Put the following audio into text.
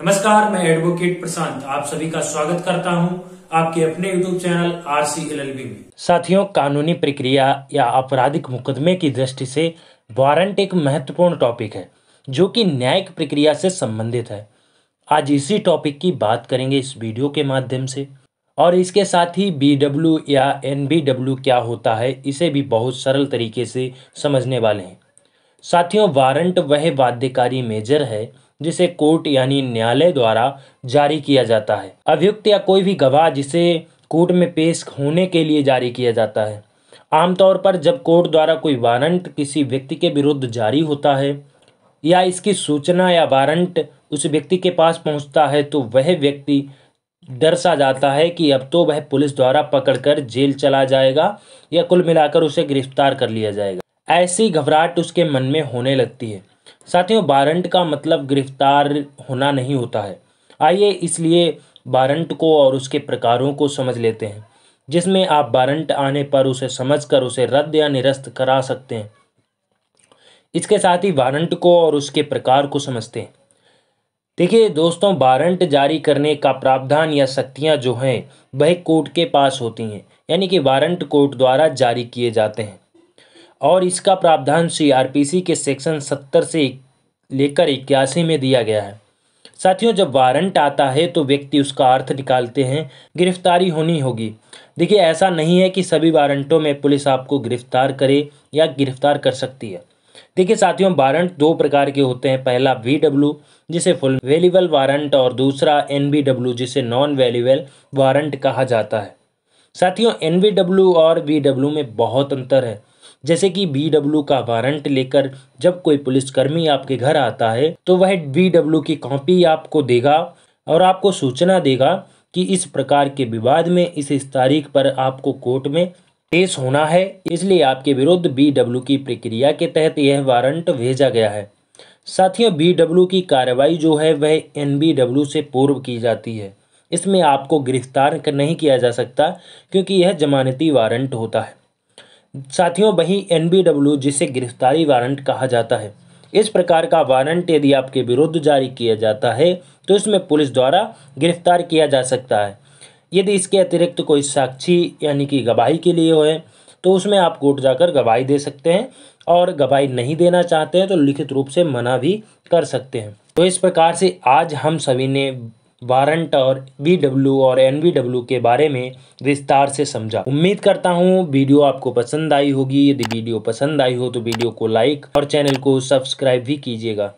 नमस्कार मैं एडवोकेट प्रशांत आप सभी का स्वागत करता हूं आपके अपने YouTube channel R C L में साथियों कानूनी प्रक्रिया या आपराधिक मुकदमे की दृष्टि से वारंट एक महत्वपूर्ण टॉपिक है जो कि न्यायिक प्रक्रिया से संबंधित है आज इसी टॉपिक की बात करेंगे इस वीडियो के माध्यम से और इसके साथ ही बी या एन क्या होता है इसे भी बहुत सरल तरीके से समझने वाले हैं साथियों वारंट वह वाद्यकारी मेजर है जिसे कोर्ट यानी न्यायालय द्वारा जारी किया जाता है अभियुक्त या कोई भी गवाह जिसे कोर्ट में पेश होने के लिए जारी किया जाता है आमतौर पर जब कोर्ट द्वारा कोई वारंट किसी व्यक्ति के विरुद्ध जारी होता है या इसकी सूचना या वारंट उस व्यक्ति के पास पहुंचता है तो वह व्यक्ति दर्शा जाता है कि अब तो वह पुलिस द्वारा पकड़कर जेल चला जाएगा या कुल मिलाकर उसे गिरफ्तार कर लिया जाएगा ऐसी घबराहट उसके मन में होने लगती है साथियों वारंट का मतलब गिरफ्तार होना नहीं होता है आइए इसलिए वारंट को और उसके प्रकारों को समझ लेते हैं जिसमें आप वारंट आने पर उसे समझकर उसे रद्द या निरस्त करा सकते हैं इसके साथ ही वारंट को और उसके प्रकार को समझते हैं देखिए दोस्तों वारंट जारी करने का प्रावधान या शक्तियाँ जो हैं वह कोर्ट के पास होती हैं यानी कि वारंट कोर्ट द्वारा जारी किए जाते हैं और इसका प्रावधान सीआरपीसी के सेक्शन सत्तर से लेकर इक्यासी में दिया गया है साथियों जब वारंट आता है तो व्यक्ति उसका अर्थ निकालते हैं गिरफ्तारी होनी होगी देखिए ऐसा नहीं है कि सभी वारंटों में पुलिस आपको गिरफ्तार करे या गिरफ्तार कर सकती है देखिए साथियों वारंट दो प्रकार के होते हैं पहला वी डब्ल्यू जिसे फुल वेल्यूबल वारंट और दूसरा एन बी डब्ल्यू जिसे नॉन वैल्यूबल वारंट कहा जाता है साथियों एन बी डब्ल्यू और वी डब्ल्यू में बहुत अंतर है जैसे कि बीडब्ल्यू का वारंट लेकर जब कोई पुलिसकर्मी आपके घर आता है तो वह बीडब्ल्यू की कॉपी आपको देगा और आपको सूचना देगा कि इस प्रकार के विवाद में इस इस तारीख पर आपको कोर्ट में पेश होना है इसलिए आपके विरुद्ध बीडब्ल्यू की प्रक्रिया के तहत यह वारंट भेजा गया है साथियों बीडब्ल्यू की कार्रवाई जो है वह एनबीडब्ल्यू से पूर्व की जाती है इसमें आपको गिरफ्तार नहीं किया जा सकता क्योंकि यह जमानती वारंट होता है साथियों वही एन जिसे गिरफ्तारी वारंट कहा जाता है इस प्रकार का वारंट यदि आपके विरुद्ध जारी किया जाता है तो इसमें पुलिस द्वारा गिरफ्तार किया जा सकता है यदि इसके अतिरिक्त कोई साक्षी यानी कि गवाही के लिए हो तो उसमें आप कोर्ट जाकर गवाही दे सकते हैं और गवाही नहीं देना चाहते हैं तो लिखित रूप से मना भी कर सकते हैं तो इस प्रकार से आज हम सभी ने वारंट और बी डब्ल्यू और एन डब्ल्यू के बारे में विस्तार से समझा उम्मीद करता हूँ वीडियो आपको पसंद आई होगी यदि वीडियो पसंद आई हो तो वीडियो को लाइक और चैनल को सब्सक्राइब भी कीजिएगा